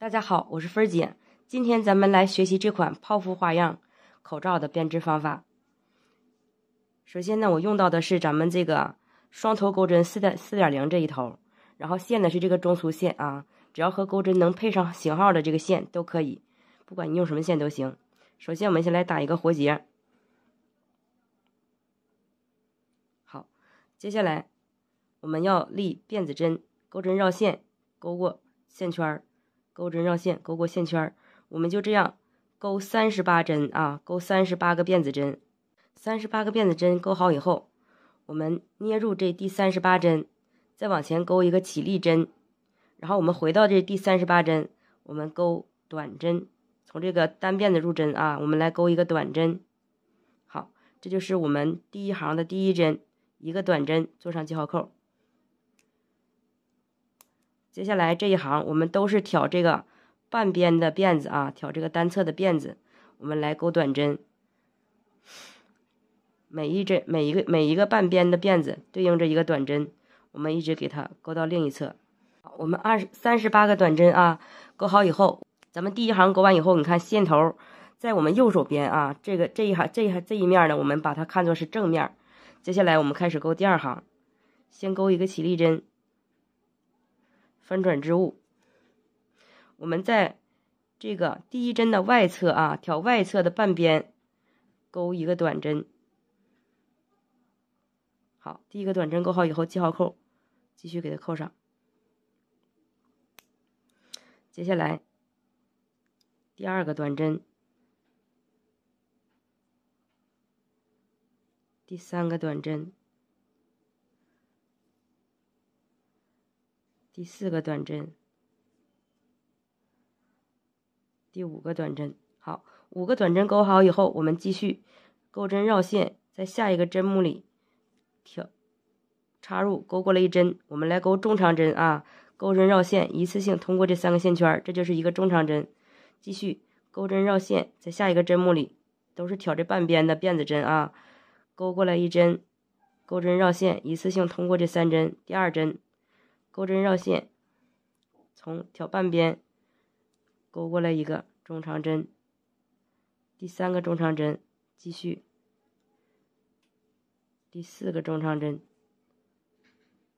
大家好，我是芬姐，今天咱们来学习这款泡芙花样口罩的编织方法。首先呢，我用到的是咱们这个双头钩针四点四点零这一头，然后线呢是这个中粗线啊，只要和钩针能配上型号的这个线都可以，不管你用什么线都行。首先我们先来打一个活结，好，接下来我们要立辫子针，钩针绕线，钩过线圈儿。钩针绕线，钩过线圈儿，我们就这样钩三十八针啊，钩三十八个辫子针，三十八个辫子针钩好以后，我们捏住这第三十八针，再往前钩一个起立针，然后我们回到这第三十八针，我们钩短针，从这个单辫子入针啊，我们来钩一个短针，好，这就是我们第一行的第一针，一个短针，做上记号扣。接下来这一行，我们都是挑这个半边的辫子啊，挑这个单侧的辫子，我们来钩短针。每一针每一个每一个半边的辫子对应着一个短针，我们一直给它钩到另一侧。我们二十三十八个短针啊，钩好以后，咱们第一行钩完以后，你看线头在我们右手边啊。这个这一行这一这一面呢，我们把它看作是正面。接下来我们开始钩第二行，先钩一个起立针。翻转织物，我们在这个第一针的外侧啊，挑外侧的半边，勾一个短针。好，第一个短针勾好以后，系好扣，继续给它扣上。接下来，第二个短针，第三个短针。第四个短针，第五个短针，好，五个短针钩好以后，我们继续钩针绕线，在下一个针目里挑插入，钩过来一针，我们来钩中长针啊，钩针绕线，一次性通过这三个线圈，这就是一个中长针。继续钩针绕线，在下一个针目里都是挑这半边的辫子针啊，钩过来一针，钩针绕线，一次性通过这三针，第二针。钩针绕线，从挑半边钩过来一个中长针，第三个中长针继续，第四个中长针。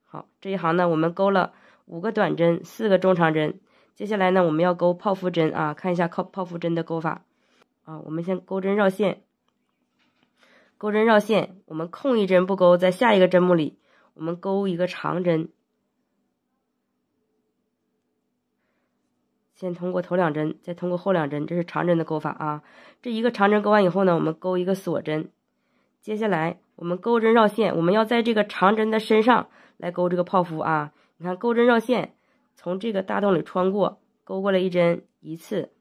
好，这一行呢，我们钩了五个短针，四个中长针。接下来呢，我们要钩泡芙针啊，看一下靠泡芙针的钩法啊。我们先钩针绕线，钩针绕线，我们空一针不钩，在下一个针目里我们钩一个长针。先通过头两针，再通过后两针，这是长针的钩法啊。这一个长针钩完以后呢，我们钩一个锁针。接下来我们钩针绕线，我们要在这个长针的身上来钩这个泡芙啊。你看，钩针绕线从这个大洞里穿过，钩过来一针一次。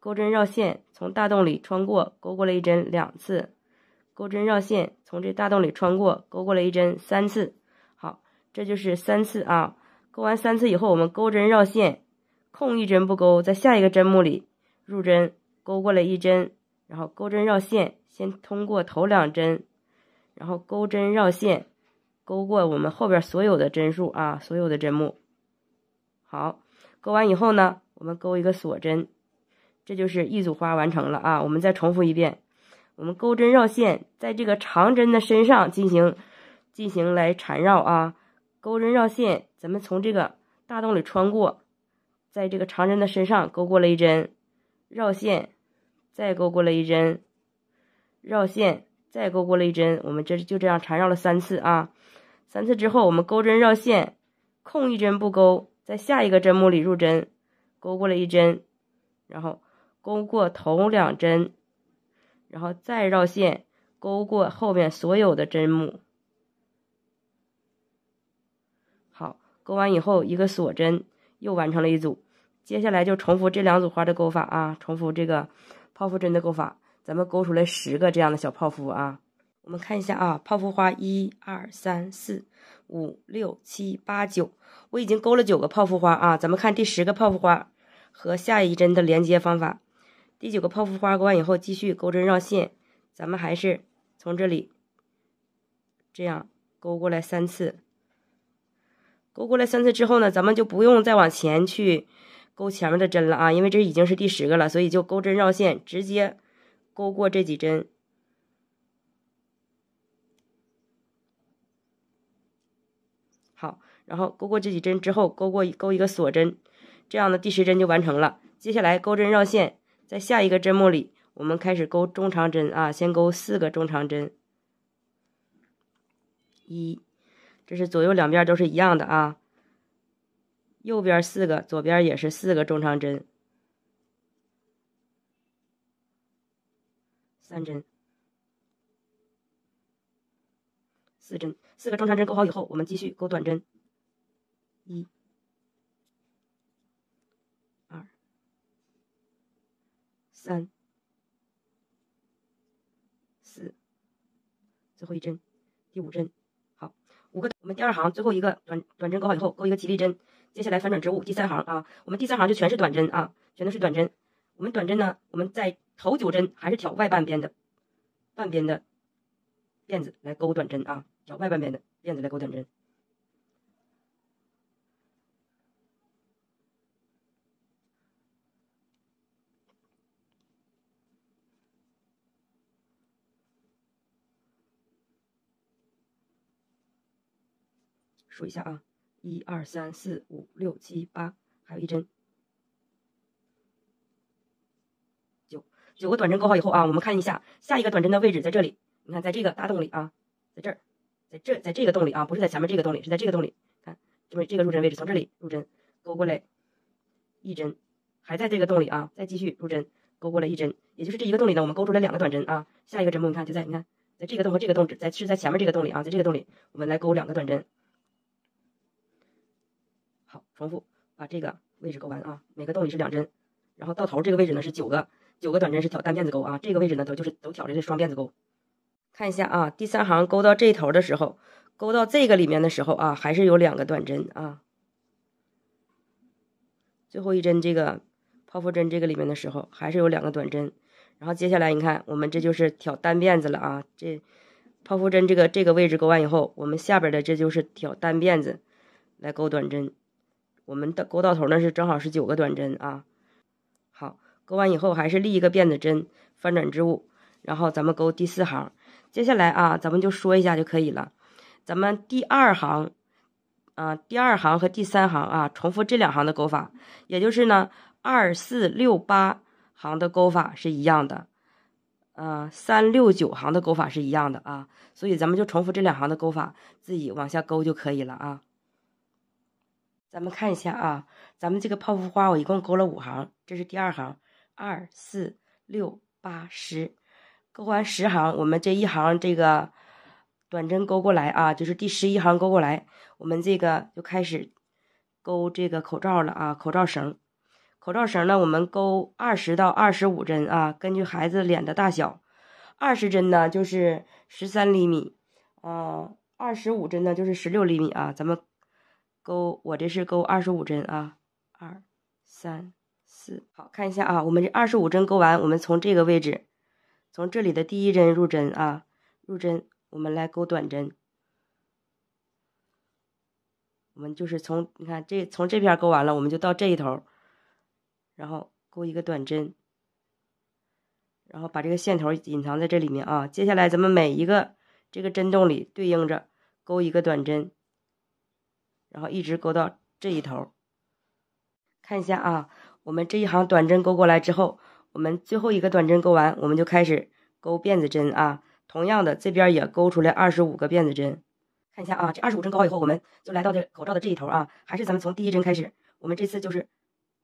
钩针绕线从大洞里穿过，钩过来一针两次。钩针绕线从这大洞里穿过，钩过来一针三次。好，这就是三次啊。钩完三次以后，我们钩针绕线。空一针不勾，在下一个针目里入针，勾过来一针，然后钩针绕线，先通过头两针，然后钩针绕线，钩过我们后边所有的针数啊，所有的针目。好，钩完以后呢，我们钩一个锁针，这就是一组花完成了啊。我们再重复一遍，我们钩针绕线，在这个长针的身上进行进行来缠绕啊。钩针绕线，咱们从这个大洞里穿过。在这个长针的身上勾过了一针，绕线，再勾过了一针，绕线，再勾过了一针。我们这就这样缠绕了三次啊！三次之后，我们钩针绕线，空一针不勾，在下一个针目里入针，钩过了一针，然后钩过头两针，然后再绕线，钩过后面所有的针目。好，钩完以后一个锁针，又完成了一组。接下来就重复这两组花的钩法啊，重复这个泡芙针的钩法，咱们钩出来十个这样的小泡芙啊。我们看一下啊，泡芙花一二三四五六七八九，我已经钩了九个泡芙花啊。咱们看第十个泡芙花和下一针的连接方法。第九个泡芙花钩完以后，继续钩针绕线，咱们还是从这里这样钩过来三次。钩过来三次之后呢，咱们就不用再往前去。钩前面的针了啊，因为这已经是第十个了，所以就钩针绕线，直接钩过这几针。好，然后钩过这几针之后，勾过勾一个锁针，这样的第十针就完成了。接下来钩针绕线，在下一个针目里，我们开始钩中长针啊，先钩四个中长针。一，这是左右两边都是一样的啊。右边四个，左边也是四个中长针，三针，四针，四个中长针钩好以后，我们继续钩短针，一、二、三、四，最后一针，第五针。五个，我们第二行最后一个短短针钩好以后，钩一个起立针。接下来反转织物，第三行啊，我们第三行就全是短针啊，全都是短针。我们短针呢，我们在头九针还是挑外半边的半边的辫子来钩短针啊，挑外半边的辫子来钩短针。数一下啊，一二三四五六七八，还有一针，九九个短针钩好以后啊，我们看一下下一个短针的位置在这里。你看，在这个大洞里啊，在这儿，在这，在这个洞里啊，不是在前面这个洞里，是在这个洞里。看，这么这个入针位置，从这里入针，钩过来一针，还在这个洞里啊，再继续入针，钩过来一针，也就是这一个洞里呢，我们钩出来两个短针啊。下一个针目你看就在，你看，在这个洞和这个洞只在是在前面这个洞里啊，在这个洞里，我们来钩两个短针。重复把这个位置钩完啊，每个洞里是两针，然后到头这个位置呢是九个，九个短针是挑单辫子钩啊，这个位置呢都就是都挑着这双辫子钩。看一下啊，第三行钩到这头的时候，钩到这个里面的时候啊，还是有两个短针啊。最后一针这个泡芙针这个里面的时候，还是有两个短针。然后接下来你看，我们这就是挑单辫子了啊，这泡芙针这个这个位置钩完以后，我们下边的这就是挑单辫子来钩短针。我们的钩到头那是正好是九个短针啊，好，钩完以后还是立一个辫子针，翻转织物，然后咱们钩第四行。接下来啊，咱们就说一下就可以了。咱们第二行，啊，第二行和第三行啊，重复这两行的钩法，也就是呢，二四六八行的钩法是一样的，啊，三六九行的钩法是一样的啊，所以咱们就重复这两行的钩法，自己往下钩就可以了啊。咱们看一下啊，咱们这个泡芙花我一共钩了五行，这是第二行，二四六八十，钩完十行，我们这一行这个短针钩过来啊，就是第十一行钩过来，我们这个就开始钩这个口罩了啊，口罩绳，口罩绳呢，我们钩二十到二十五针啊，根据孩子脸的大小，二十针呢就是十三厘米啊，二十五针呢就是十六厘米啊，咱们。钩我这是钩二十五针啊，二三四，好看一下啊。我们这二十五针钩完，我们从这个位置，从这里的第一针入针啊，入针，我们来钩短针。我们就是从你看这从这片钩完了，我们就到这一头，然后钩一个短针，然后把这个线头隐藏在这里面啊。接下来咱们每一个这个针洞里对应着钩一个短针。然后一直勾到这一头，看一下啊，我们这一行短针勾过来之后，我们最后一个短针勾完，我们就开始勾辫子针啊。同样的，这边也勾出来二十五个辫子针，看一下啊，这二十五针勾好以后，我们就来到这口罩的这一头啊，还是咱们从第一针开始，我们这次就是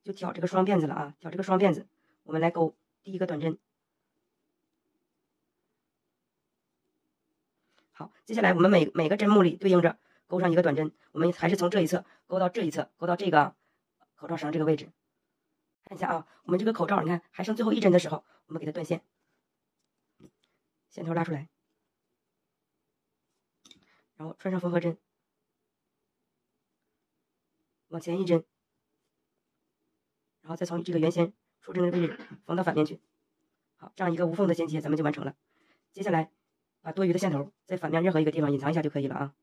就挑这个双辫子了啊，挑这个双辫子，我们来勾第一个短针。好，接下来我们每每个针目里对应着。勾上一个短针，我们还是从这一侧勾到这一侧，勾到这个口罩绳这个位置，看一下啊。我们这个口罩，你看还剩最后一针的时候，我们给它断线，线头拉出来，然后穿上缝合针，往前一针，然后再从这个原先出针的位置缝到反面去。好，这样一个无缝的衔接，咱们就完成了。接下来把多余的线头在反面任何一个地方隐藏一下就可以了啊。